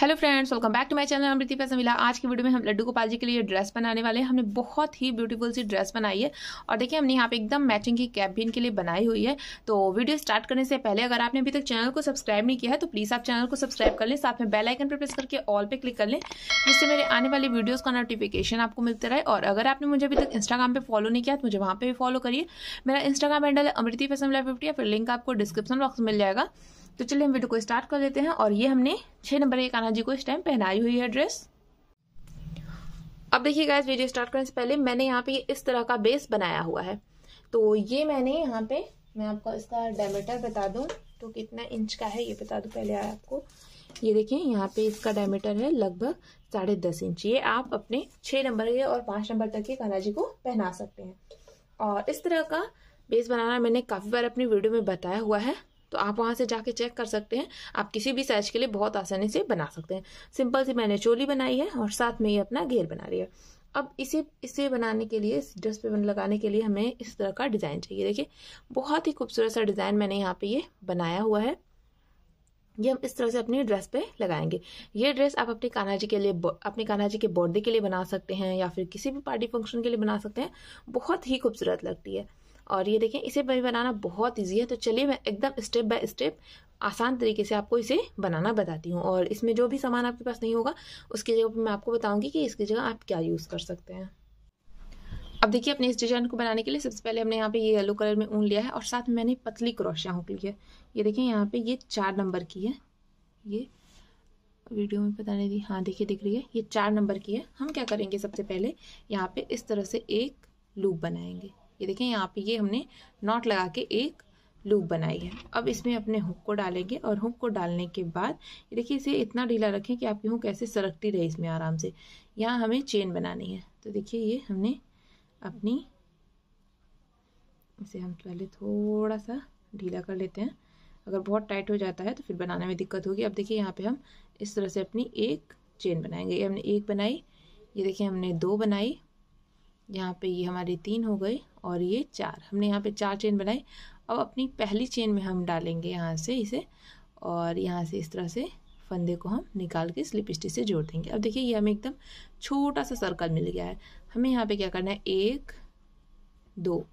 hello friends welcome back to my channel अमृति पैसा मिला आज की वीडियो में हम लड्डू गोपाल जी के लिए ड्रेस बनाने वाले हैं हमने बहुत ही ब्यूटीफुल सी ड्रेस बनाई है और देखिए हमने यहाँ पे एकदम मैचिंग की कैप भी इनके लिए बनाई हुई है तो वीडियो स्टार्ट करने से पहले अगर आपने अभी तक चैनल को सब्सक्राइब नहीं किया है तो प्लीज़ आप चैनल को सब्सक्राइब कर लें साथ में बेलाइकन पर प्रेस करके ऑल पर क्लिक कर लें जिससे मेरे आने वाली वीडियोज़ का नोटिफिकेशन आपको मिलता रहे और अगर आपने मुझे अभी तक इंस्टाग्राम पर फॉलो नहीं किया तो मुझे वहाँ पर भी फॉलो करिए मेरा इंस्टाग्राम हैंडल है अमृति पैसा मिला फिफ्टी या फिर लिंक आपको डिस्क्रिप्शन बॉक्स मिल जाएगा तो चलिए हम वीडियो को स्टार्ट कर लेते हैं और ये हमने छः नंबर के कान्हा जी को इस टाइम पहनाई हुई है ड्रेस अब देखिए गाइस वीडियो स्टार्ट करने से पहले मैंने यहाँ पे इस तरह का बेस बनाया हुआ है तो ये मैंने यहाँ पे मैं आपको इसका डायमीटर बता दूँ तो कितना इंच का है ये बता दूँ पहले आपको ये देखिए यहाँ पे इसका डायमीटर है लगभग साढ़े दस इंच ये आप अपने छः नंबर के और पाँच नंबर तक के कान्हा जी को पहना सकते हैं और इस तरह का बेस बनाना मैंने काफ़ी बार अपनी वीडियो में बताया हुआ है तो आप वहाँ से जाके चेक कर सकते हैं आप किसी भी साइज के लिए बहुत आसानी से बना सकते हैं सिंपल सी मैंने चोली बनाई है और साथ में ये अपना घेर बना लिया अब इसे इसे बनाने के लिए इस ड्रेस पे लगाने के लिए हमें इस तरह का डिज़ाइन चाहिए देखिए बहुत ही खूबसूरत सा डिज़ाइन मैंने यहाँ पे ये बनाया हुआ है ये हम इस तरह से अपनी ड्रेस पे लगाएंगे ये ड्रेस आप अपने कान्हा जी के लिए अपने कान्हा जी के बर्थडे के लिए बना सकते हैं या फिर किसी भी पार्टी फंक्शन के लिए बना सकते हैं बहुत ही खूबसूरत लगती है और ये देखें इसे बनाना बहुत ईजी है तो चलिए मैं एकदम स्टेप बाय स्टेप आसान तरीके से आपको इसे बनाना बताती हूँ और इसमें जो भी सामान आपके पास नहीं होगा उसकी जगह पर मैं आपको बताऊँगी कि इसकी जगह आप क्या यूज़ कर सकते हैं अब देखिए अपने इस डिजाइन को बनाने के लिए सबसे पहले हमने यहाँ पे ये येलो कलर में ऊन लिया है और साथ में मैंने पतली क्रोशिया हूँ ली है ये देखिए यहाँ पे ये चार नंबर की है ये वीडियो में पता नहीं दी हाँ देखिए दिख रही है ये चार नंबर की है हम क्या करेंगे सबसे पहले यहाँ पे इस तरह से एक लूप बनाएंगे ये देखें यहाँ पे ये हमने नॉट लगा के एक लूप बनाई है अब इसमें अपने हुक को डालेंगे और हुक को डालने के बाद ये देखिए इसे इतना ढीला रखें कि आपकी हुक ऐसे सरकती रहे इसमें आराम से यहाँ हमें चेन बनानी है तो देखिए ये हमने अपनी इसे हम पहले थोड़ा सा ढीला कर लेते हैं अगर बहुत टाइट हो जाता है तो फिर बनाने में दिक्कत होगी अब देखिए यहाँ पे हम इस तरह से अपनी एक चेन बनाएंगे ये हमने एक बनाई ये देखिए हमने दो बनाई यहाँ पे ये हमारे तीन हो गए और ये चार हमने यहाँ पे चार चेन बनाई अब अपनी पहली चेन में हम डालेंगे यहाँ से इसे और यहाँ से इस तरह से फंदे को हम निकाल के स्लिप स्टिच से जोड़ देंगे अब देखिए ये हमें एकदम छोटा सा सर्कल मिल गया है हमें यहाँ पे क्या करना है एक दो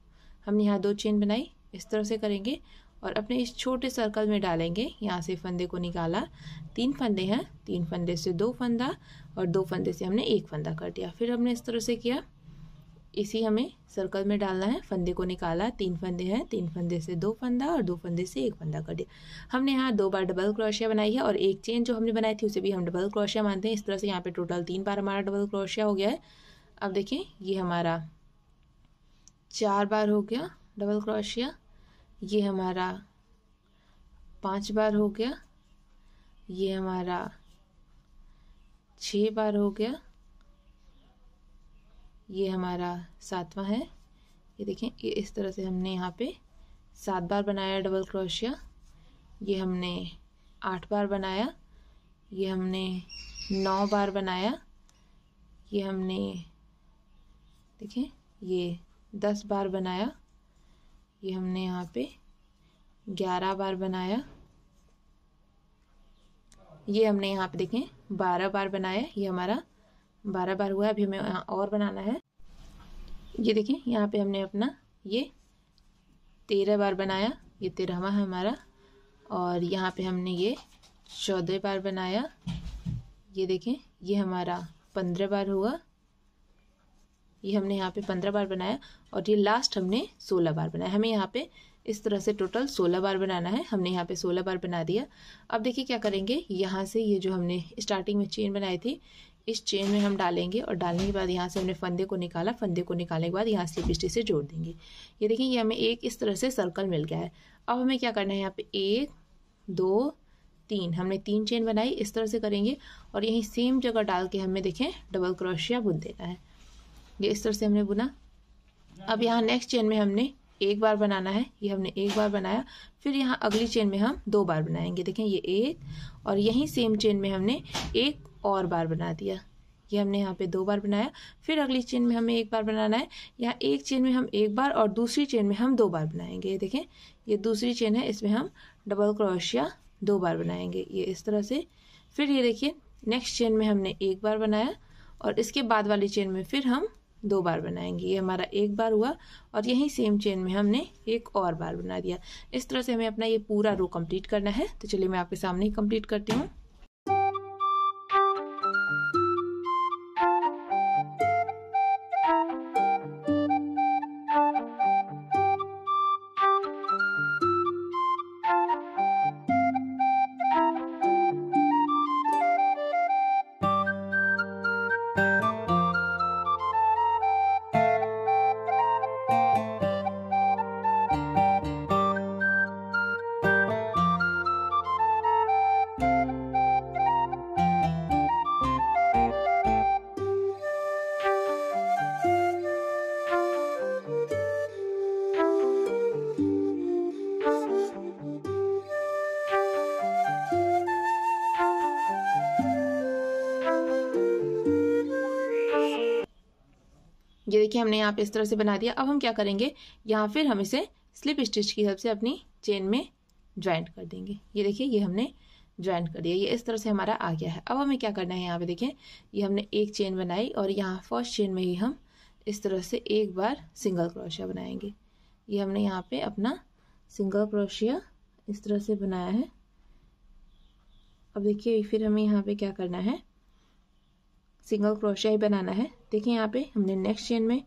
हमने यहाँ दो चेन बनाई इस तरह से करेंगे और अपने इस छोटे सर्कल में डालेंगे यहाँ से फंदे को निकाला तीन फंदे हैं तीन फंदे से दो फंदा और दो फंदे से हमने एक फंदा कर दिया फिर हमने इस तरह से किया इसी हमें सर्कल में डालना है फंदे को निकाला तीन फंदे हैं तीन फंदे से दो फंदा और दो फंदे से एक फंदा कर दिया हमने यहाँ दो बार डबल क्रोशिया बनाई है और एक चेन जो हमने बनाई थी उसे भी हम डबल क्रोशिया मानते हैं इस तरह से यहाँ पे टोटल तीन बार हमारा डबल क्रोशिया हो गया है अब देखें ये हमारा चार बार हो गया डबल क्रोशिया ये हमारा पाँच बार हो गया ये हमारा छः बार हो गया ये हमारा सातवां है ये देखें ये इस तरह से हमने यहाँ पे सात बार बनाया डबल क्रोशिया ये हमने आठ बार बनाया ये हमने नौ बार बनाया ये हमने देखें ये दस बार बनाया ये हमने यहाँ पे ग्यारह बार बनाया ये हमने यहाँ पे देखें बारह बार बनाया ये हमारा बारह बार हुआ है अभी हमें और बनाना है ये देखें यहाँ पे हमने अपना ये तेरह बार बनाया ये तेरहवा है हमारा और यहाँ पे हमने ये चौदह बार बनाया ये देखें ये हमारा पंद्रह बार हुआ ये हमने यहाँ पे पंद्रह बार बनाया और ये लास्ट हमने सोलह बार बनाया हमें यहाँ पे इस तरह से टोटल सोलह बार बनाना है हमने यहाँ पे सोलह बार बना दिया अब देखिए क्या करेंगे यहाँ से ये जो हमने स्टार्टिंग में चेन बनाई थी इस चेन में हम डालेंगे और डालने के बाद यहाँ से हमने फंदे को निकाला फंदे को निकालने के बाद यहाँ स्लिप स्टिच से जोड़ देंगे ये देखिए ये हमें एक इस तरह से सर्कल मिल गया है अब हमें क्या करना है यहाँ पे एक दो तीन हमने तीन चेन बनाई इस तरह से करेंगे और यहीं सेम जगह डाल के हमें देखें डबल क्रोशिया बुन देना है ये इस तरह से हमने बुना अब यहाँ नेक्स्ट चेन में हमने एक बार बनाना है ये हमने एक बार बनाया फिर यहाँ अगली चेन में हम दो बार बनाएंगे देखें ये एक और यहीं सेम चेन में हमने एक और बार बना दिया ये हमने यहाँ पे दो बार बनाया फिर अगली चेन में हमें एक बार बनाना है यहाँ एक चेन में हम एक बार और दूसरी चेन में हम दो बार बनाएंगे ये देखें ये दूसरी चेन है इसमें हम डबल क्रोशिया दो बार बनाएंगे ये इस तरह से फिर ये देखिए नेक्स्ट चेन में हमने एक बार बनाया और इसके बाद वाली चेन में फिर हम दो बार बनाएंगे ये हमारा एक बार हुआ और यही सेम चेन में हमने एक और बार बना दिया इस तरह से हमें अपना ये पूरा रो कंप्लीट करना है तो चलिए मैं आपके सामने ही कंप्लीट करती हूँ देखिए हमने यहाँ पे इस तरह से बना दिया अब हम क्या करेंगे यहाँ फिर हम इसे स्लिप स्टिच की हेल्प से अपनी चेन में ज्वाइंट कर देंगे ये देखिए ये हमने ज्वाइंट कर दिया ये इस तरह से हमारा आ गया है अब हमें क्या करना है यहाँ पे देखें ये हमने एक चेन बनाई और यहाँ फर्स्ट चेन में ही हम इस तरह से एक बार सिंगल क्रोशिया बनाएंगे ये हमने यहाँ पे अपना सिंगल क्रोशिया इस तरह से बनाया है अब देखिए फिर हमें यहाँ पे क्या करना है सिंगल क्रोशिया ही बनाना है देखिए यहाँ पे हमने नेक्स्ट चेन में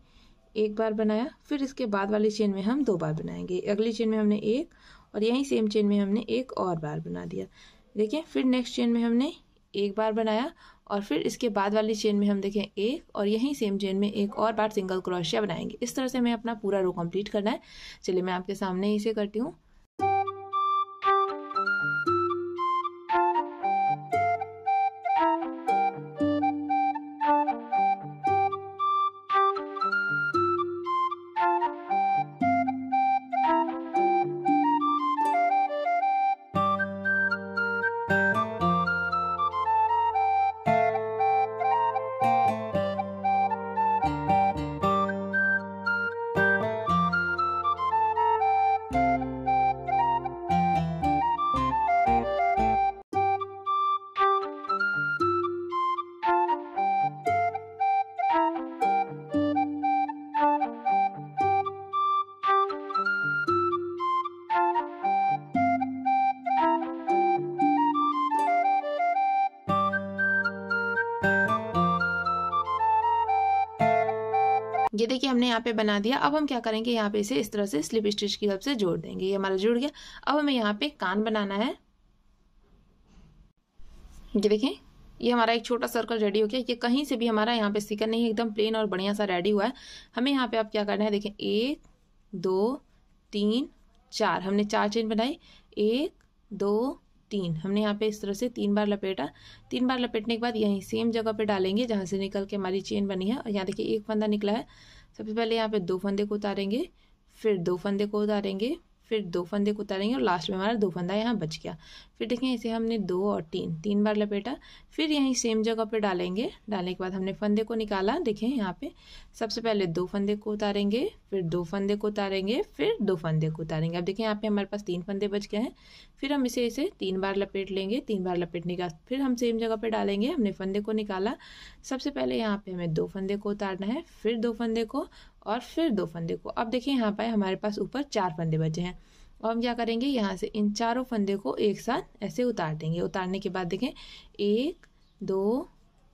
एक बार बनाया फिर इसके बाद वाली चेन में हम दो बार बनाएंगे अगली चेन में हमने एक और यहीं सेम चेन में हमने एक और बार बना दिया देखिए फिर नेक्स्ट चेन में हमने एक बार बनाया और फिर इसके बाद वाली चेन में हम देखें एक और यहीं सेम चेन में एक और बार सिंगल क्रोशिया बनाएंगे इस तरह से हमें अपना पूरा रो कंप्लीट करना है चलिए मैं आपके सामने इसे करती हूँ देखिए हमने यहाँ पे बना दिया अब हम क्या करेंगे यहाँ पे इसे इस तरह से स्लिप स्टिच की हेल्प से जोड़ देंगे ये हमारा जुड़ गया अब हमें यहाँ पे कान बनाना है ये देखें ये हमारा एक छोटा सर्कल रेडी हो गया ये कहीं से भी हमारा यहाँ पे सिकन नहीं एकदम प्लेन और बढ़िया सा रेडी हुआ है हमें यहाँ पे आप क्या करना है देखें एक दो तीन चार हमने चार चेन बनाई एक दो तीन हमने यहाँ पे इस तरह से तीन बार लपेटा तीन बार लपेटने के बाद यहीं सेम जगह पे डालेंगे जहाँ से निकल के हमारी चेन बनी है और यहाँ देखिए एक फंदा निकला है सबसे पहले यहाँ पे दो फंदे को उतारेंगे फिर दो फंदे को उतारेंगे फिर दो फंदे को उतारेंगे और लास्ट में हमारा दो फंदा यहाँ बच गया फिर देखें इसे हमने दो और तीन तीन बार लपेटा फिर यहीं सेम जगह पर डालेंगे डालने के बाद हमने फंदे को निकाला देखें यहाँ पे सबसे पहले दो फंदे को उतारेंगे फिर दो फंदे को उतारेंगे फिर दो फंदे को उतारेंगे अब देखें यहाँ पे हमारे पास तीन फंदे बच गए हैं फिर हम इसे इसे तीन बार लपेट लेंगे तीन बार लपेटने के बाद फिर हम सेम जगह पर डालेंगे हमने फंदे को निकाला सबसे पहले यहाँ पे हमें दो फंदे को उतारना है फिर दो फंदे को और फिर दो फंदे को अब देखिए यहाँ पर हमारे पास ऊपर चार फंदे बचे हैं और हम क्या करेंगे यहाँ से इन चारों फंदे को एक साथ ऐसे उतार देंगे उतारने के बाद देखें एक दो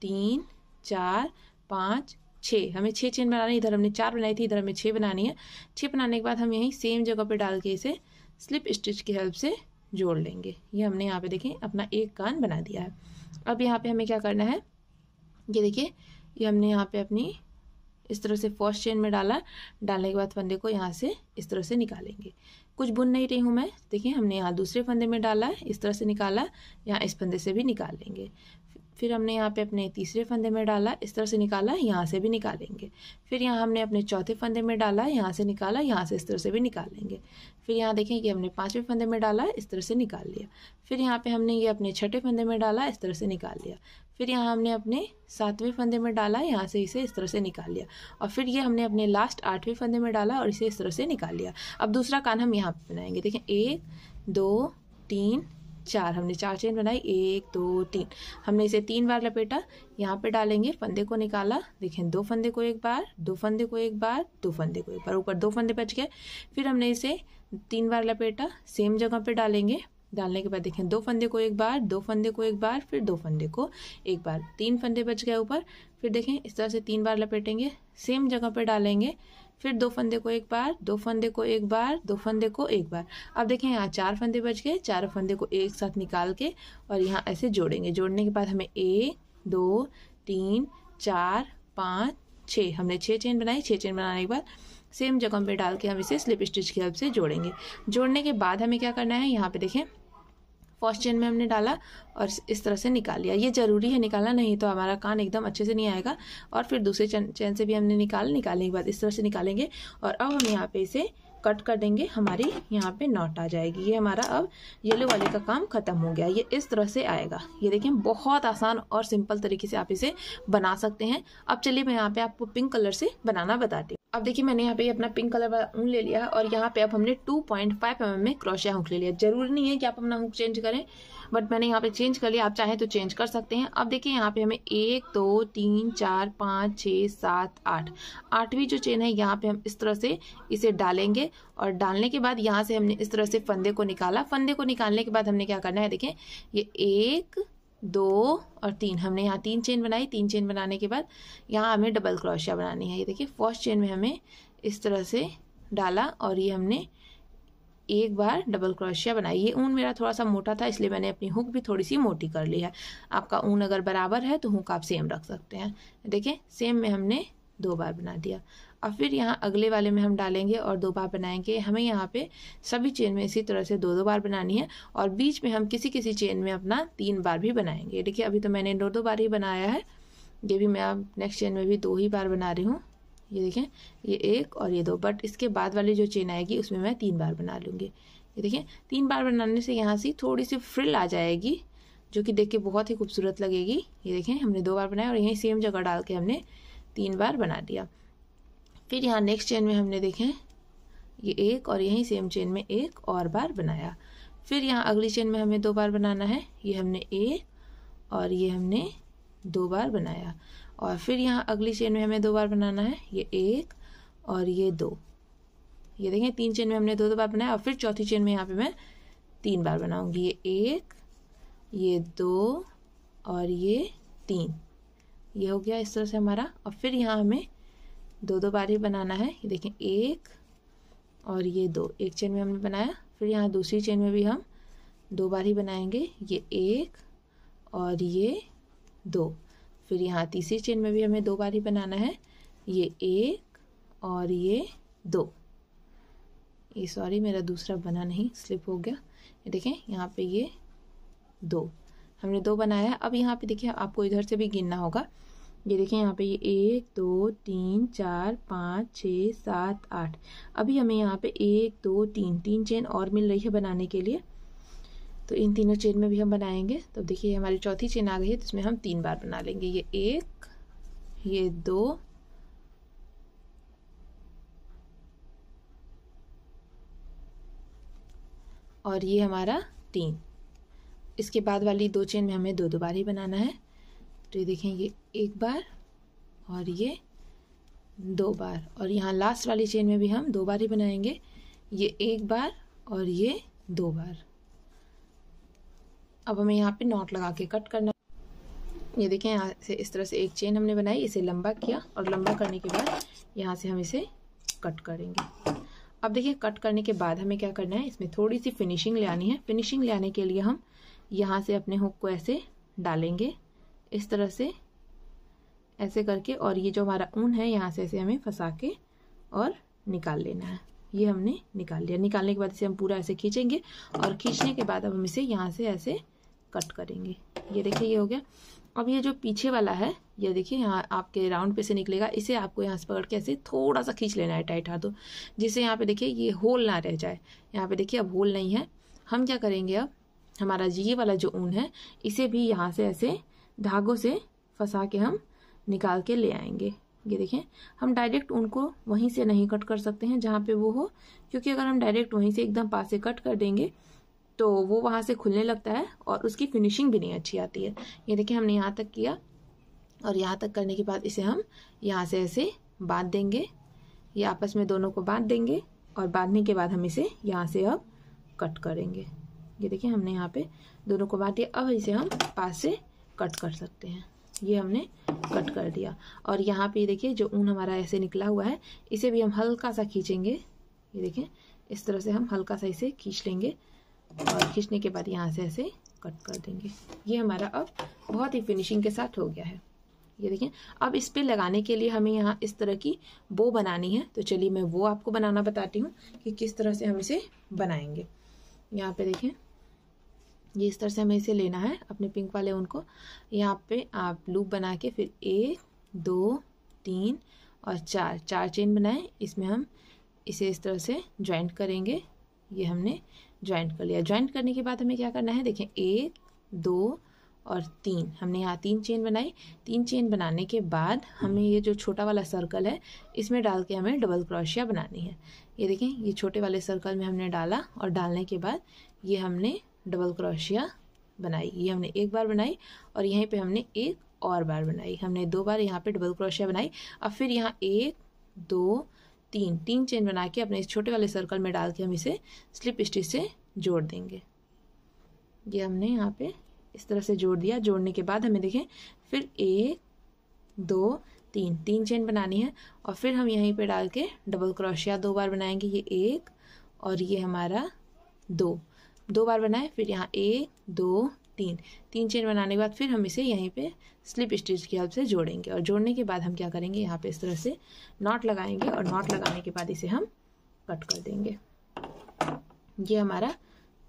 तीन चार पाँच छः हमें छः चेन बनानी इधर हमने चार बनाई थी इधर हमें छः बनानी है छः बनाने के बाद हम यहीं सेम जगह पर डाल के इसे स्लिप स्टिच की हेल्प से जोड़ लेंगे ये हमने यहाँ पे देखें अपना एक कान बना दिया है अब यहाँ पे हमें क्या करना है ये देखिए ये हमने यहाँ पे अपनी इस तरह से फर्स्ट चेन में डाला डालने के बाद फंदे को यहाँ से इस तरह से निकालेंगे कुछ बुन नहीं रही हूँ मैं देखिए हमने यहाँ दूसरे फंदे में डाला इस तरह से निकाला यहाँ इस फंदे से भी निकाल लेंगे फिर हमने यहाँ पे अपने तीसरे फंदे में डाला इस तरह से निकाला यहाँ से भी निकालेंगे फिर यहाँ हमने अपने चौथे फंदे में डाला यहाँ से निकाला यहाँ से इस तरह से भी निकालेंगे फिर यहाँ देखें कि हमने पाँचवें फंदे में डाला इस तरह से निकाल लिया फिर यहाँ पे हमने ये अपने छठे फंदे में डाला इस तरह से निकाल लिया फिर यहाँ हमने अपने सातवें फंदे में डाला यहाँ से इसे इस तरह से निकाल लिया और फिर ये हमने अपने लास्ट आठवें फंदे में डाला और इसे इस तरह से निकाल लिया अब दूसरा कान हम यहाँ पर बनाएंगे देखें एक दो तीन चार हमने चार चेन बनाई एक दो तीन हमने इसे तीन बार लपेटा यहाँ पे डालेंगे फंदे को निकाला देखें दो फंदे को एक बार दो फंदे को एक बार दो फंदे को एक बार ऊपर दो फंदे बच गए फिर हमने इसे तीन बार लपेटा सेम जगह पे डालेंगे डालने के बाद देखें दो फंदे को एक बार दो फंदे को एक बार फिर दो फंदे को एक बार तीन फंदे बच गए ऊपर फिर देखें इस तरह से तीन बार लपेटेंगे सेम जगह पर डालेंगे फिर दो फंदे को एक बार दो फंदे को एक बार दो फंदे को एक बार अब देखें यहाँ चार फंदे बच गए चार फंदे को एक साथ निकाल के और यहाँ ऐसे जोड़ेंगे जोड़ने के बाद हमें एक दो तीन चार पाँच छः हमने छः चेन बनाई छः चेन बनाने के बाद सेम जगह पे डाल के हम इसे स्लिप स्टिच की हेल्प से जोड़ेंगे जोड़ने के बाद हमें क्या करना है यहाँ पे देखें फर्स्ट चेन में हमने डाला और इस तरह से निकाल लिया ये ज़रूरी है निकालना नहीं तो हमारा कान एकदम अच्छे से नहीं आएगा और फिर दूसरे चेन से भी हमने निकाल निकालने के बाद इस तरह से निकालेंगे और अब हम यहाँ पे इसे कट कर देंगे हमारी यहाँ पे नॉट आ जाएगी ये हमारा अब येलो वाले का काम खत्म हो गया ये इस तरह से आएगा ये देखें बहुत आसान और सिंपल तरीके से आप इसे बना सकते हैं अब चलिए मैं यहाँ पे आपको पिंक कलर से बनाना बताती हूँ अब देखिए मैंने यहाँ पे अपना पिंक कलर वाला ऊन ले लिया और यहाँ पे अब हमने 2.5 पॉइंट mm में क्रोशिया हुक ले लिया जरूरी नहीं है कि आप अपना हुक चेंज करें बट मैंने यहाँ पे चेंज कर लिया आप चाहें तो चेंज कर सकते हैं अब देखिए यहाँ पे हमें एक दो तीन चार पाँच छः सात आठ आठवीं जो चेन है यहाँ पे हम इस तरह से इसे डालेंगे और डालने के बाद यहाँ से हमने इस तरह से फंदे को निकाला फंदे को निकालने के बाद हमने क्या करना है देखें ये एक दो और तीन हमने यहाँ तीन चेन बनाई तीन चेन बनाने के बाद यहाँ हमें डबल क्रोशिया बनानी है ये देखिए फर्स्ट चेन में हमें इस तरह से डाला और ये हमने एक बार डबल क्रोशिया बनाई ये ऊन मेरा थोड़ा सा मोटा था इसलिए मैंने अपनी हुक भी थोड़ी सी मोटी कर ली है आपका ऊन अगर बराबर है तो हुक आप सेम रख सकते हैं देखिए सेम में हमने दो बार बना दिया और फिर यहाँ अगले वाले में हम डालेंगे और दो बार बनाएंगे हमें यहाँ पे सभी चेन में इसी तरह से दो दो बार बनानी है और बीच में हम किसी किसी चेन में अपना तीन बार भी बनाएंगे देखिए अभी तो मैंने दो दो बार ही बनाया है ये भी मैं अब नेक्स्ट चेन में भी दो ही बार बना रही हूँ ये देखें ये एक और ये दो बट इसके बाद वाली जो चेन आएगी उसमें मैं तीन बार बना लूँगी ये देखें तीन बार बनाने से यहाँ से थोड़ी सी फ्रिल आ जाएगी जो कि देख के बहुत ही खूबसूरत लगेगी ये देखें हमने दो बार बनाया और यहीं सेम जगह डाल के हमने तीन बार बना दिया फिर यहाँ नेक्स्ट चेन में हमने देखें ये एक और यहीं सेम चेन में एक और बार बनाया फिर यहाँ अगली चेन में हमें दो बार बनाना है ये हमने एक और ये हमने दो बार बनाया और फिर यहाँ अगली चेन में हमें दो बार बनाना है ये एक और ये दो ये देखें तीन चेन में हमने दो दो बार बनाया और फिर चौथी चेन में यहाँ पे मैं तीन बार बनाऊंगी ये एक ये दो और ये तीन ये हो गया इस तरह से हमारा और फिर यहाँ हमें दो दो बार ही बनाना है ये देखें एक और ये दो एक चेन में हमने बनाया फिर यहाँ दूसरी चेन में भी हम दो बार ही बनाएंगे ये एक और ये दो फिर यहाँ तीसरी चेन में भी हमें दो बार ही बनाना है ये एक और ये दो ये सॉरी मेरा दूसरा बना नहीं स्लिप हो गया ये देखें यहाँ पे ये दो हमने दो बनाया अब यहाँ पे देखिए आपको इधर से भी गिनना होगा ये देखें यहाँ पे ये एक दो तीन चार पाँच छः सात आठ अभी हमें यहाँ पे एक दो तीन तीन चेन और मिल रही है बनाने के लिए तो इन तीनों चेन में भी हम बनाएंगे तो देखिए हमारी चौथी चेन आ गई है तो इसमें हम तीन बार बना लेंगे ये एक ये दो और ये हमारा तीन इसके बाद वाली दो चेन में हमें दो दो बार ही बनाना है तो ये देखें ये एक बार और ये दो बार और यहाँ लास्ट वाली चेन में भी हम दो बार ही बनाएंगे ये एक बार और ये दो बार अब हमें यहाँ पे नॉट लगा के कट करना ये देखें यहाँ से इस तरह से एक चेन हमने बनाई इसे लंबा किया और लंबा करने के बाद यहाँ से हम इसे कट करेंगे अब देखिए कट करने के बाद हमें क्या करना है इसमें थोड़ी सी फिनिशिंग ले आनी है फिनिशिंग ले आने के लिए हम यहाँ से अपने हुक को ऐसे डालेंगे इस तरह से ऐसे करके और ये जो हमारा ऊन है यहाँ से ऐसे हमें फंसा के और निकाल लेना है ये हमने निकाल लिया निकालने के बाद इसे हम पूरा ऐसे खींचेंगे और खींचने के बाद अब हम इसे यहाँ से ऐसे कट करेंगे ये देखिए ये हो गया अब ये जो पीछे वाला है ये देखिए यहाँ आपके राउंड पे से निकलेगा इसे आपको यहाँ से पकड़ के ऐसे थोड़ा सा खींच लेना है टाइट हाथों जिससे यहाँ पे देखिए ये होल ना रह जाए यहाँ पे देखिए अब होल नहीं है हम क्या करेंगे अब हमारा ये वाला जो ऊन है इसे भी यहाँ से ऐसे धागों से फंसा के हम निकाल के ले आएंगे ये देखें हम डायरेक्ट उनको वहीं से नहीं कट कर सकते हैं जहाँ पे वो हो क्योंकि अगर हम डायरेक्ट वहीं से एकदम पास से कट कर देंगे तो वो वहाँ से खुलने लगता है और उसकी फिनिशिंग भी नहीं अच्छी आती है ये देखें हमने यहाँ तक किया और यहाँ तक करने के बाद इसे हम यहाँ से ऐसे बांध देंगे ये आपस में दोनों को बांध देंगे और बांधने के बाद हम इसे यहाँ से अब कट करेंगे ये देखिए हमने यहाँ पे दोनों को बांट दिया अब इसे हम पास से कट कर सकते हैं ये हमने कट कर दिया और यहाँ पे देखिए जो ऊन हमारा ऐसे निकला हुआ है इसे भी हम हल्का सा खींचेंगे ये देखें इस तरह से हम हल्का सा इसे खींच लेंगे और खींचने के बाद यहाँ से ऐसे कट कर देंगे ये हमारा अब बहुत ही फिनिशिंग के साथ हो गया है ये देखें अब इस पर लगाने के लिए हमें यहाँ इस तरह की बो बनानी है तो चलिए मैं वो आपको बनाना बताती हूँ कि किस तरह से हम इसे बनाएंगे यहाँ पे देखें ये इस तरह से हमें इसे लेना है अपने पिंक वाले उनको यहाँ पे आप लूप बना के फिर एक दो तीन और चार चार चेन बनाएं इसमें हम इसे इस तरह से ज्वाइंट करेंगे ये हमने ज्वाइंट कर लिया ज्वाइंट करने के बाद हमें क्या करना है देखें एक दो और तीन हमने यहाँ तीन चेन बनाई तीन चेन बनाने के बाद हमें ये जो छोटा वाला सर्कल है इसमें डाल के हमें डबल क्रोशिया बनानी है ये देखें ये छोटे वाले सर्कल में हमने डाला और डालने के बाद ये हमने डबल क्रोशिया बनाई ये हमने एक बार बनाई और यहीं पे हमने एक और बार बनाई हमने दो बार यहाँ पे डबल क्रोशिया बनाई अब फिर यहाँ एक दो तीन तीन चेन बना के अपने इस छोटे वाले सर्कल में डाल के हम इसे स्लिप स्टिच से जोड़ देंगे ये हमने यहाँ पे इस तरह से जोड़ दिया जोड़ने के बाद हमें देखें फिर एक दो तीन तीन चेन बनानी है और फिर हम यहीं पे डाल के डबल क्रोशिया दो बार बनाएंगे ये एक और ये हमारा दो दो बार बनाए फिर यहाँ एक दो तीन तीन चेन बनाने के बाद फिर हम इसे यहीं पे स्लिप स्टिच की हेल्प से जोड़ेंगे और जोड़ने के बाद हम क्या करेंगे यहाँ पे इस तरह से नॉट लगाएंगे और नॉट लगाने के बाद इसे हम कट कर देंगे ये हमारा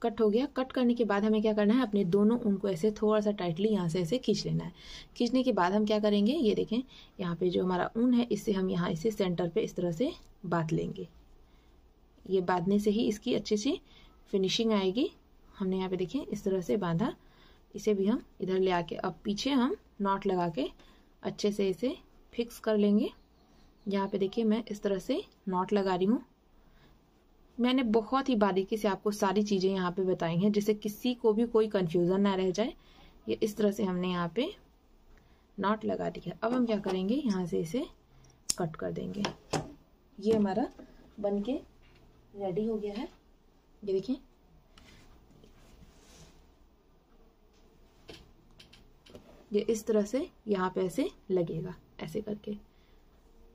कट हो गया कट करने के बाद हमें क्या करना है अपने दोनों ऊन को ऐसे थोड़ा सा टाइटली यहाँ से ऐसे खींच लेना है खींचने के बाद हम क्या करेंगे ये देखें यहाँ पे जो हमारा ऊन है इससे हम यहाँ इसे सेंटर पे इस तरह से बांध लेंगे ये बांधने से ही इसकी अच्छी सी फिनिशिंग आएगी हमने यहाँ पे देखिए इस तरह से बांधा इसे भी हम इधर ले आके अब पीछे हम नॉट लगा के अच्छे से इसे फिक्स कर लेंगे यहाँ पे देखिए मैं इस तरह से नॉट लगा रही हूँ मैंने बहुत ही बारीकी से आपको सारी चीज़ें यहाँ पे बताई हैं जिससे किसी को भी कोई कन्फ्यूज़न ना रह जाए ये इस तरह से हमने यहाँ पे नॉट लगा दिया अब हम क्या करेंगे यहाँ से इसे कट कर देंगे ये हमारा बन के रेडी हो गया है ये देखिए ये इस तरह से यहाँ पे ऐसे लगेगा ऐसे करके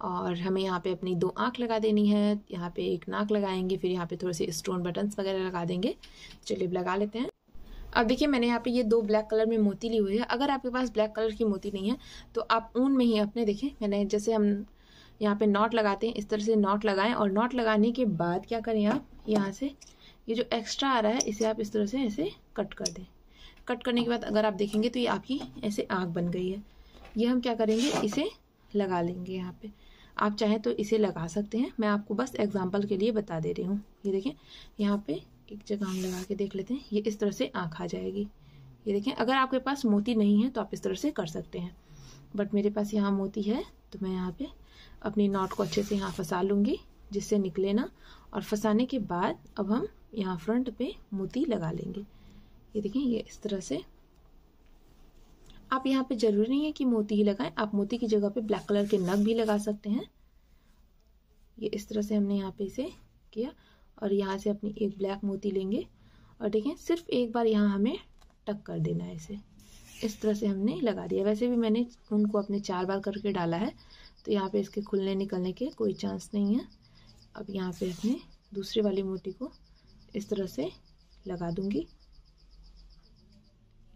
और हमें यहाँ पे अपनी दो आँख लगा देनी है यहाँ पे एक नाक लगाएंगे फिर यहाँ पे थोड़े से स्टोन बटन्स वगैरह लगा देंगे चलिए लगा लेते हैं अब देखिए मैंने यहाँ पे ये दो ब्लैक कलर में मोती ली हुई है अगर आपके पास ब्लैक कलर की मोती नहीं है तो आप ऊन में ही अपने देखें मैंने जैसे हम यहाँ पे नॉट लगाते हैं इस तरह से नॉट लगाएं और नॉट लगाने के बाद क्या करें आप यहाँ से ये जो एक्स्ट्रा आ रहा है इसे आप इस तरह से ऐसे कट कर दें कट करने के बाद अगर आप देखेंगे तो ये आपकी ऐसे आँख बन गई है ये हम क्या करेंगे इसे लगा लेंगे यहाँ पे आप चाहें तो इसे लगा सकते हैं मैं आपको बस एग्जाम्पल के लिए बता दे रही हूँ ये देखें यहाँ पे एक जगह हम लगा के देख लेते हैं ये इस तरह से आँख आ जाएगी ये देखें अगर आपके पास मोती नहीं है तो आप इस तरह से कर सकते हैं बट मेरे पास यहाँ मोती है तो मैं यहाँ पे अपनी नॉट को अच्छे से यहाँ फंसा लूँगी जिससे निकले ना और फंसाने के बाद अब हम यहाँ फ्रंट पे मोती लगा लेंगे ये देखें ये इस तरह से आप यहाँ पे जरूरी नहीं है कि मोती ही लगाएं आप मोती की जगह पे ब्लैक कलर के नग भी लगा सकते हैं ये इस तरह से हमने यहाँ पे इसे किया और यहाँ से अपनी एक ब्लैक मोती लेंगे और देखें सिर्फ एक बार यहाँ हमें टक कर देना है इसे इस तरह से हमने लगा दिया वैसे भी मैंने उनको अपने चार बार करके डाला है तो यहाँ पे इसके खुलने निकलने के कोई चांस नहीं है अब यहाँ पे अपने दूसरे वाली मोती को इस तरह से लगा दूंगी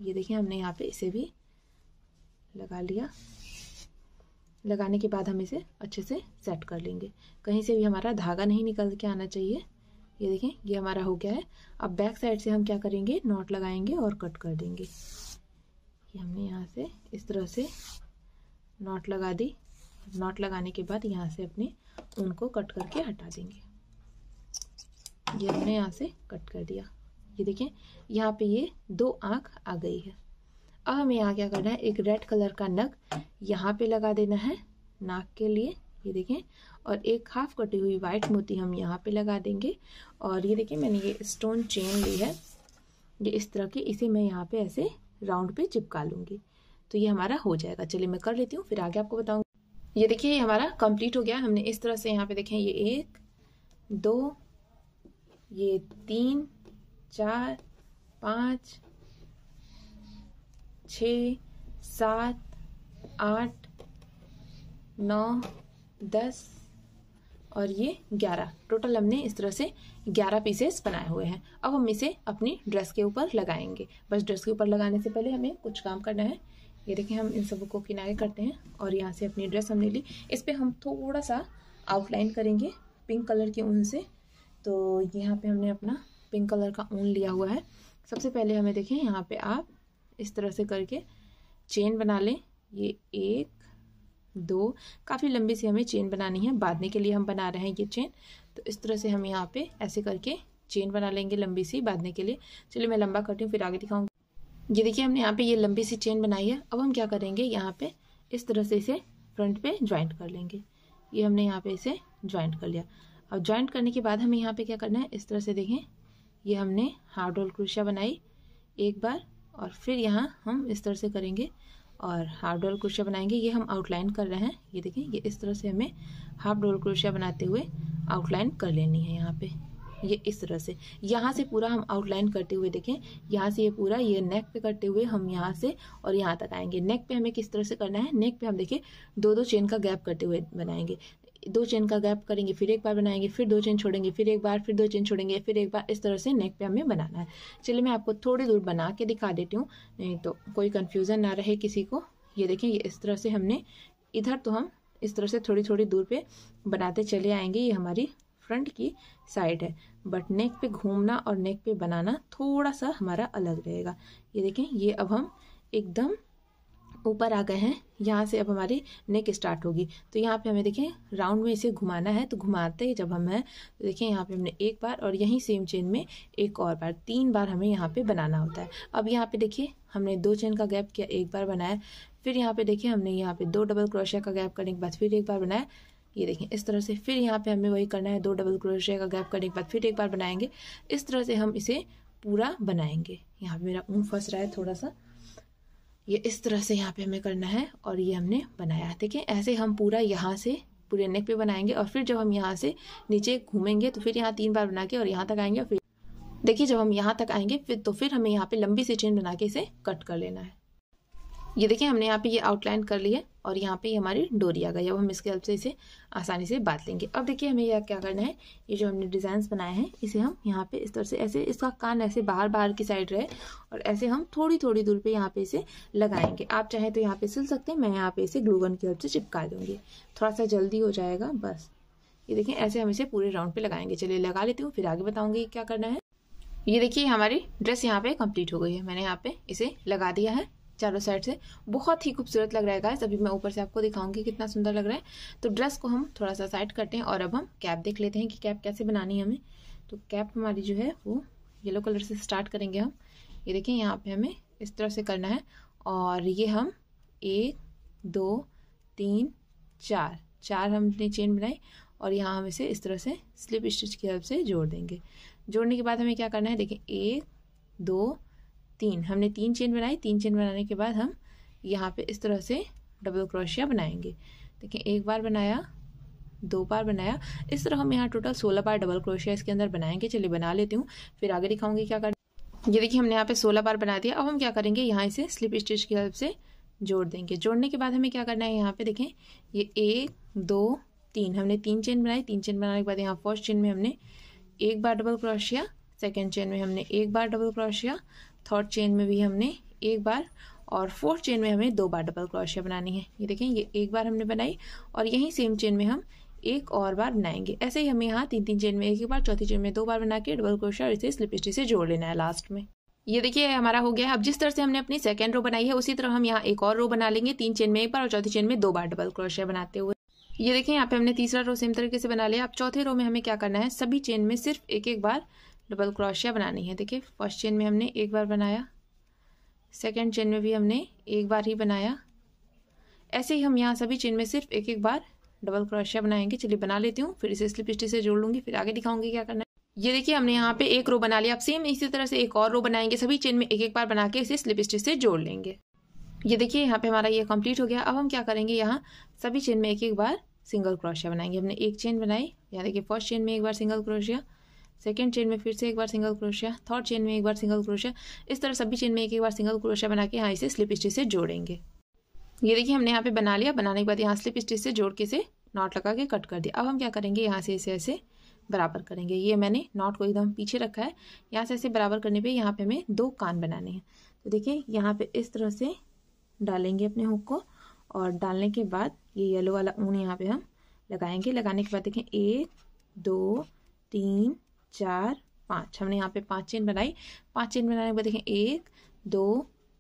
ये देखिए हमने यहाँ पे इसे भी लगा लिया लगाने के बाद हम इसे अच्छे से सेट कर लेंगे कहीं से भी हमारा धागा नहीं निकल के आना चाहिए ये देखें ये हमारा हो गया है अब बैक साइड से हम क्या करेंगे नॉट लगाएंगे और कट कर देंगे ये हमने यहाँ से इस तरह से नॉट लगा दी नॉट लगाने के बाद यहाँ से अपने ऊन को कट करके हटा देंगे ये हमने यहाँ से कट कर दिया ये देखें यहाँ पे ये दो आँख आ गई है अब हमें यहाँ क्या करना है एक रेड कलर का नग यहाँ पे लगा देना है नाक के लिए ये देखें और एक हाफ कटी हुई वाइट मोती हम यहाँ पे लगा देंगे और ये देखें मैंने ये स्टोन चेन ली है ये इस तरह की इसे मैं यहाँ पे ऐसे राउंड पे चिपका लूँगी तो ये हमारा हो जाएगा चलिए मैं कर लेती हूँ फिर आगे आपको बताऊँगी ये देखिए ये हमारा कंप्लीट हो गया हमने इस तरह से यहाँ पे देखें ये एक दो ये तीन चार पाँच छ सात आठ नौ दस और ये ग्यारह टोटल हमने इस तरह से ग्यारह पीसेस बनाए हुए हैं अब हम इसे अपनी ड्रेस के ऊपर लगाएंगे बस ड्रेस के ऊपर लगाने से पहले हमें कुछ काम करना है ये देखें हम इन सब को किनारे करते हैं और यहाँ से अपनी ड्रेस हमने ली इस पर हम थोड़ा सा आउटलाइन करेंगे पिंक कलर के उन से तो यहाँ पे हमने अपना पिंक कलर का ऊन लिया हुआ है सबसे पहले हमें देखें यहाँ पे आप इस तरह से करके चेन बना लें ये एक दो काफ़ी लंबी सी हमें चेन बनानी है बांधने के लिए हम बना रहे हैं ये चेन तो इस तरह से हम यहाँ पे ऐसे करके चेन बना लेंगे लंबी सी बांधने के लिए चलिए मैं लंबा करती हूँ फिर आगे दिखाऊंगी ये देखिए हमने यहाँ पे ये लंबी सी चेन बनाई है अब हम क्या करेंगे यहाँ पे इस तरह से इसे फ्रंट पे ज्वाइंट कर लेंगे ये हमने यहाँ पे इसे ज्वाइंट कर लिया अब ज्वाइंट करने के बाद हमें यहाँ पे क्या करना है इस तरह से देखें ये हमने हाफ डोल क्रोशिया बनाई एक बार और फिर यहाँ हम इस तरह से करेंगे और हाफ डोल क्रोशिया बनाएंगे ये हम आउटलाइन कर रहे हैं ये देखें ये इस तरह से हमें हाफ डोल क्रोशिया बनाते हुए आउटलाइन कर लेनी है यहाँ पे ये इस तरह से यहाँ से पूरा हम आउटलाइन करते हुए देखें यहाँ से ये पूरा ये नेक पे करते हुए हम यहाँ से और यहाँ तक आएंगे नेक पे हमें किस तरह से करना है नेक पे हम देखें दो दो चेन का गैप करते हुए बनाएंगे दो चेन का गैप करेंगे फिर एक बार बनाएंगे फिर दो चेन छोड़ेंगे फिर एक बार फिर दो चेन छोड़ेंगे फिर एक बार इस तरह से नेक पे हमें बनाना है चलिए मैं आपको थोड़ी दूर बना के दिखा देती हूँ नहीं तो कोई कन्फ्यूज़न ना रहे किसी को ये देखें ये इस तरह से हमने इधर तो हम इस तरह से थोड़ी थोड़ी दूर पे बनाते चले आएंगे ये हमारी फ्रंट की साइड है बट नेक पे घूमना और नेक पे बनाना थोड़ा सा हमारा अलग रहेगा ये देखें ये अब हम एकदम ऊपर आ गए हैं यहाँ से अब हमारी नेक स्टार्ट होगी तो यहाँ पे हमें देखें राउंड में इसे घुमाना है तो घुमाते ही जब हम हैं तो देखें यहाँ पे हमने एक बार और यहीं सेम चेन में एक और बार तीन बार हमें यहाँ पे बनाना होता है अब यहाँ पे देखिए हमने दो चेन का गैप किया एक बार बनाया फिर यहाँ पे देखिए हमने यहाँ पर दो डबल क्रोशिया का गैप करने के बाद फिर एक बार बनाया ये देखें इस तरह से फिर यहाँ पर हमें वही करना है दो डबल क्रोशिया का गैप करने के बाद फिर एक बार बनाएंगे इस तरह से हम इसे पूरा बनाएंगे यहाँ पर मेरा ऊन फंस रहा है थोड़ा सा ये इस तरह से यहाँ पे हमें करना है और ये हमने बनाया है ऐसे हम पूरा यहाँ से पूरे नेक पे बनाएंगे और फिर जब हम यहाँ से नीचे घूमेंगे तो फिर यहाँ तीन बार बना के और यहाँ तक आएंगे और फिर देखिए जब हम यहाँ तक आएंगे फिर तो फिर हमें यहाँ पे लंबी सी चेन बना के इसे कट कर लेना है ये देखिए हमने यहाँ पे ये आउटलाइन कर लिया और यहाँ पे ये हमारी डोरी आ गई अब हम इसके हेल्प से इसे आसानी से बांध लेंगे अब देखिए हमें यह क्या करना है ये जो हमने डिजाइन बनाए हैं इसे हम यहाँ पे इस तरह से ऐसे इसका कान ऐसे बाहर बाहर की साइड रहे और ऐसे हम थोड़ी थोड़ी दूर पे यहाँ पे इसे लगाएंगे आप चाहें तो यहाँ पे सिल सकते हैं मैं यहाँ पे इसे ग्लूगन की हेल्प से चिपका दूंगी थोड़ा सा जल्दी हो जाएगा बस ये देखिए ऐसे हम इसे पूरे राउंड पे लगाएंगे चलिए लगा लेती हूँ फिर आगे बताऊंगी क्या करना है ये देखिए हमारी ड्रेस यहाँ पे कंप्लीट हो गई है मैंने यहाँ पे इसे लगा दिया है चारों साइड से बहुत ही खूबसूरत लग रहा है गाइस अभी मैं ऊपर से आपको दिखाऊंगी कितना सुंदर लग रहा है तो ड्रेस को हम थोड़ा सा साइड करते हैं और अब हम कैप देख लेते हैं कि कैप कैसे बनानी है हमें तो कैप हमारी जो है वो येलो कलर से स्टार्ट करेंगे हम ये देखें यहाँ पे हमें इस तरह से करना है और ये हम एक दो तीन चार चार हमने चेन बनाई और यहाँ हम इसे इस तरह से स्लिप स्टिच की हेल्प से जोड़ देंगे जोड़ने के बाद हमें क्या करना है देखें एक दो तीन हमने तीन चेन बनाई तीन चेन बनाने के बाद हम यहाँ पे इस तरह से डबल क्रोशिया बनाएंगे देखिए एक बार बनाया दो बार बनाया इस तरह हम यहाँ टोटल सोलह बार डबल क्रोशिया इसके अंदर बनाएंगे चलिए बना लेती हूँ फिर आगे दिखाऊंगी क्या कर ये देखिए हमने यहाँ पे सोलह बार बना दिया अब हम क्या करेंगे यहाँ इसे स्लिप स्टिच की हेल्प से जोड़ देंगे जोड़ने के बाद हमें क्या करना है यहाँ पे देखें ये एक दो तीन हमने तीन चेन बनाई तीन चेन बनाने के बाद यहाँ फर्स्ट चेन में हमने एक बार डबल क्रोशिया सेकेंड चेन में हमने एक बार डबल क्रोशिया थर्ड चेन में भी हमने एक बार और फोर्थ चेन में हमें दो बार डबल क्रोशिया बनानी है ये देखें ये एक बार हमने बनाई और यहीं सेम चेन में हम एक और बार बनाएंगे ऐसे ही हमें यहाँ तीन तीन चेन में एक ही बार चौथी चेन में दो बार बना के डबल क्रोशिया और इसे स्लिप स्टिच से जोड़ लेना है लास्ट में ये देखिए हमारा हो गया है अब जिस तरह से हमने अपनी सेकेंड रो बनाई है उसी तरह हम यहाँ एक और रो बना लेंगे तीन चेन में एक बार और चौथी चेन में दो बार डबल क्रोशिया बनाते हुए ये देखें यहाँ पे हमने तीसरा रो सेम तरीके से बना लिया अब चौथे रो में हमें क्या करना है सभी चेन में सिर्फ एक एक बार डबल क्रोशिया बनानी है देखिए फर्स्ट चेन में हमने एक बार बनाया सेकेंड चेन में भी हमने एक बार ही बनाया ऐसे ही हम यहाँ सभी चेन में सिर्फ एक एक बार डबल क्रोशिया बनाएंगे चलिए बना लेती हूँ फिर इसे स्लिप स्टिच से जोड़ लूँगी फिर आगे दिखाऊंगी क्या करना है ये देखिए हमने यहाँ पे एक रो बना लिया अब सेम इसी तरह से एक और रो बनाएंगे सभी चेन में एक एक बार बना के इसे स्लिप स्टिच से जोड़ लेंगे ये देखिए यहाँ पे हमारा ये कंप्लीट हो गया अब हम क्या करेंगे यहाँ सभी चेन में एक एक बार सिंगल क्रोशिया बनाएंगे हमने एक चेन बनाई यहाँ देखिए फर्स्ट चेन में एक बार सिंगल क्रोशिया सेकेंड चेन में फिर से एक बार सिंगल क्रोशिया थर्ड चेन में एक बार सिंगल क्रोशिया इस तरह सभी चेन में एक एक बार सिंगल क्रोशिया बना के यहाँ इसे स्लिप स्टिच से जोड़ेंगे ये देखिए हमने यहाँ पे बना लिया बनाने के बाद यहाँ स्लिप स्टिच से जोड़ के इसे नॉट लगा के कट कर दिया अब हम क्या करेंगे यहाँ से इसे ऐसे बराबर करेंगे ये मैंने नॉट को एकदम पीछे रखा है यहाँ से ऐसे बराबर करने पर यहाँ पे हमें दो कान बनाने हैं तो देखिए यहाँ पर इस तरह से डालेंगे अपने हुक को और डालने के बाद ये येलो वाला ऊन यहाँ पर हम लगाएंगे लगाने के बाद देखें एक दो तीन चार पाँच हमने यहाँ पे पाँच चेन बनाई पाँच चेन बनाने के बाद देखें एक दो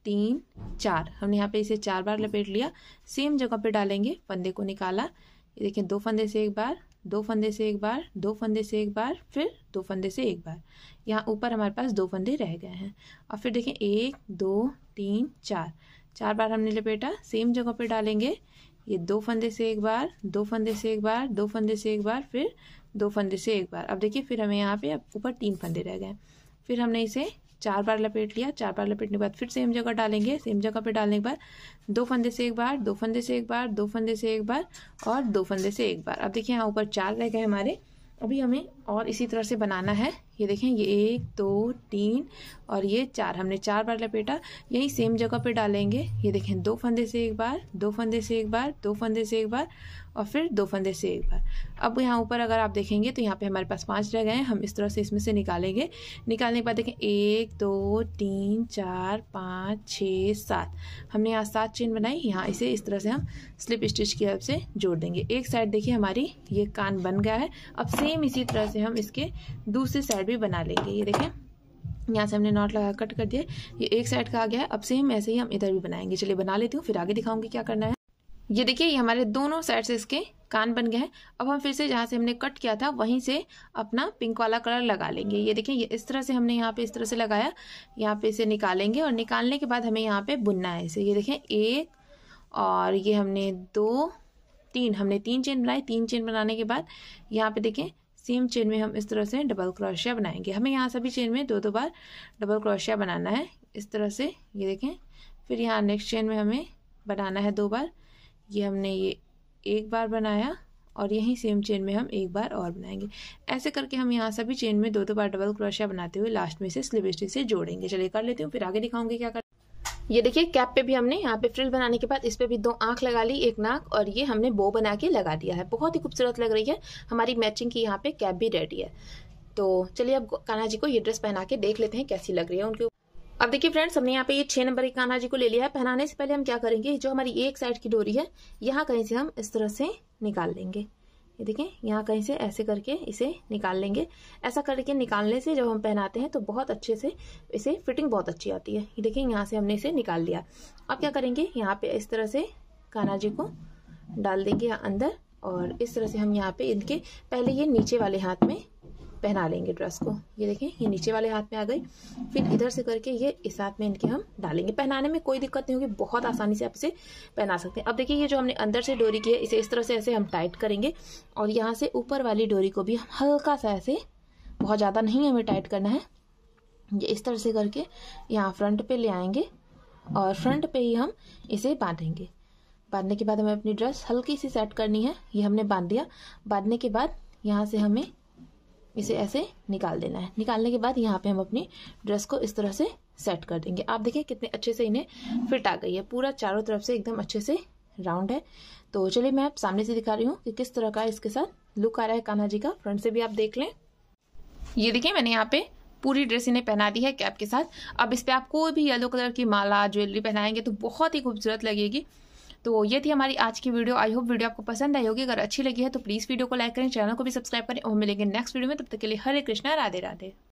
तीन चार हमने यहाँ पे इसे चार बार लपेट लिया सेम जगह पे डालेंगे फंदे को निकाला ये देखें दो फंदे से एक बार दो फंदे से एक बार दो फंदे से एक बार फिर दो फंदे से एक बार यहाँ ऊपर हमारे पास दो फंदे रह गए हैं और फिर देखें एक दो तीन चार चार बार हमने लपेटा सेम जगह पे डालेंगे ये दो फंदे से एक बार दो फंदे से एक बार दो फंदे से एक बार फिर दो फंदे से एक बार अब देखिए फिर हमें यहाँ पे ऊपर तीन फंदे रह गए फिर हमने इसे चार बार लपेट लिया चार बार लपेटने के बाद फिर सेम जगह डालेंगे सेम जगह पे डालने के बाद दो फंदे से एक बार दो फंदे से एक बार दो फंदे से एक बार और दो फंदे से एक बार अब देखिए यहाँ ऊपर चार रह गए हमारे अभी हमें और इसी तरह से बनाना है ये देखें ये एक दो तीन और ये चार हमने चार बार लपेटा यही सेम जगह पे डालेंगे ये देखें दो फंदे से एक बार दो फंदे से एक बार दो फंदे से एक बार और फिर दो फंदे से एक बार अब यहाँ ऊपर अगर आप देखेंगे तो यहाँ पे हमारे पास पांच रह गए हैं हम इस तरह से इसमें से निकालेंगे निकालने के बाद देखें एक दो तीन चार पाँच छः सात हमने यहाँ सात चेन बनाई यहाँ इसे इस तरह से हम स्लिप स्टिच की हेल्प से जोड़ देंगे एक साइड देखिए हमारी ये कान बन गया है अब सेम इसी तरह से हम इसके दूसरी साइड भी बना लेंगे ये देखें यहाँ से हमने नॉट लगा कट कर दिया ये एक साइड का आ गया है अब सेम ऐसे ही हम इधर भी बनाएंगे चलिए बना लेती हूँ फिर आगे दिखाऊंगी क्या करना है ये देखिए ये हमारे दोनों साइड से इसके कान बन गए हैं अब हम फिर से जहाँ से हमने कट किया था वहीं से अपना पिंक वाला कलर लगा लेंगे ये देखें ये इस तरह से हमने यहाँ पे इस तरह से लगाया यहाँ पे इसे निकालेंगे और निकालने के बाद हमें यहाँ पे बुनना है इसे ये देखें एक और ये हमने दो तीन हमने तीन चेन बनाए तीन चेन बनाने के बाद यहाँ पे देखें सेम चेन में हम इस तरह से डबल क्रोशिया बनाएंगे हमें यहाँ सभी चेन में दो दो बार डबल क्रोशिया बनाना है इस तरह से ये देखें फिर यहाँ नेक्स्ट चेन में हमें बनाना है दो बार ये हमने ये एक बार बनाया और यही सेम चेन में हम एक बार और बनाएंगे ऐसे करके हम यहाँ सभी चेन में दो दो बार डबल क्रोशिया बनाते हुए लास्ट में इसे स्लिप स्टिच से जोड़ेंगे चलिए कर लेते हूँ फिर आगे दिखाऊंगी क्या कर ये देखिए कैप पे भी हमने यहाँ पे फ्रिल बनाने के बाद इस पे भी दो आंख लगा ली एक नाक और ये हमने बो बना के लगा दिया है बहुत ही खूबसूरत लग रही है हमारी मैचिंग की यहाँ पे कैप भी रेडी है तो चलिए अब कान्हा जी को ये ड्रेस पहना के देख लेते हैं कैसी लग रही है उनके अब देखिए फ्रेंड्स हमने यहाँ पे ये छह नंबर की कान्हा जी को ले लिया है पहनाने से पहले हम क्या करेंगे जो हमारी एक साइड की डोरी है यहाँ कहीं से हम इस तरह से निकाल लेंगे ये देखें यहाँ कहीं से ऐसे करके इसे निकाल लेंगे ऐसा करके निकालने से जब हम पहनाते हैं तो बहुत अच्छे से इसे फिटिंग बहुत अच्छी आती है ये देखें यहाँ से हमने इसे निकाल लिया अब क्या करेंगे यहाँ पे इस तरह से कान्हा जी को डाल देंगे अंदर और इस तरह से हम यहाँ पे इनके पहले ये नीचे वाले हाथ में पहना लेंगे ड्रेस को ये देखें ये नीचे वाले हाथ में आ गई फिर इधर से करके ये इस हाथ में इनके हम डालेंगे पहनाने में कोई दिक्कत नहीं होगी बहुत आसानी से आप इसे पहना सकते हैं अब देखिए ये जो हमने अंदर से डोरी की है इसे इस तरह से ऐसे हम टाइट करेंगे और यहाँ से ऊपर वाली डोरी को भी हम हल्का सा ऐसे बहुत ज़्यादा नहीं हमें टाइट करना है ये इस तरह से करके यहाँ फ्रंट पर ले आएंगे और फ्रंट पर ही हम इसे बांधेंगे बांधने के बाद हमें अपनी ड्रेस हल्की सी सेट करनी है ये हमने बांध दिया बांधने के बाद यहाँ से हमें इसे ऐसे निकाल देना है निकालने के बाद यहाँ पे हम अपनी ड्रेस को इस तरह से सेट कर देंगे आप देखिए कितने अच्छे से इन्हें फिट आ गई है पूरा चारों तरफ से एकदम अच्छे से राउंड है तो चलिए मैं आप सामने से दिखा रही हूँ कि किस तरह का इसके साथ लुक आ रहा है कान्हा जी का फ्रंट से भी आप देख लें ये देखिए मैंने यहाँ पे पूरी ड्रेस इन्हें पहना दी है कैप के साथ अब इस पर आप कोई भी येलो कलर की माला ज्वेलरी पहनाएंगे तो बहुत ही खूबसूरत लगेगी तो ये थी हमारी आज की वीडियो आई होप वीडियो आपको पसंद आई होगी अगर अच्छी लगी है तो प्लीज़ वीडियो को लाइक करें चैनल को भी सब्सक्राइब करें और मिलेंगे नेक्स्ट वीडियो में तब तक के लिए हरे कृष्णा राधे राधे